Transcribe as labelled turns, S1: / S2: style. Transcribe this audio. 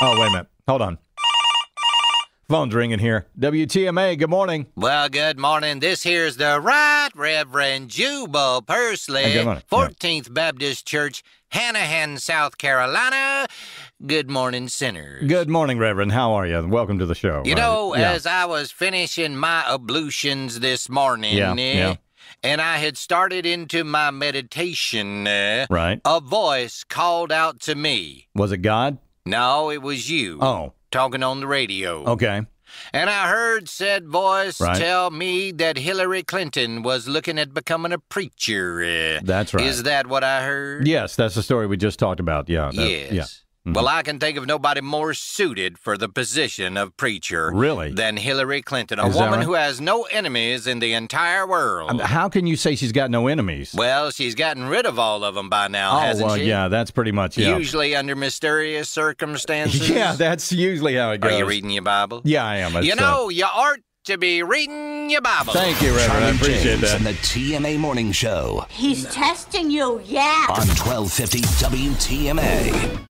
S1: Oh, wait a minute. Hold on. Phone's ringing here. WTMA, good morning. Well, good morning. This here's the Right Reverend Jubal Pursley, 14th yeah. Baptist Church, Hanahan, South Carolina. Good morning, sinners. Good morning, Reverend. How are you? Welcome to the show. You know, uh, yeah. as I was finishing my ablutions this morning, yeah, eh, yeah. and I had started into my meditation, uh, right. a voice called out to me. Was it God? No, it was you. Oh. Talking on the radio. Okay. And I heard said voice right. tell me that Hillary Clinton was looking at becoming a preacher. That's right. Is that what I heard? Yes, that's the story we just talked about. Yeah. That, yes. Yeah. Mm-hmm. Well, I can think of nobody more suited for the position of preacher really? than Hillary Clinton, a woman right? who has no enemies in the entire world. how can you say she's got no enemies? Well, she's gotten rid of all of them by now, oh, hasn't well, she? Yeah, that's pretty much yeah. Usually under mysterious circumstances. yeah, that's usually how it goes. Are you reading your Bible? Yeah, I am. It's, you uh, know, uh, you are to be reading your Bible. Thank you, Reverend. Charlie I appreciate James that. And the TMA Morning Show. He's testing you, yeah. On 1250 WTMA.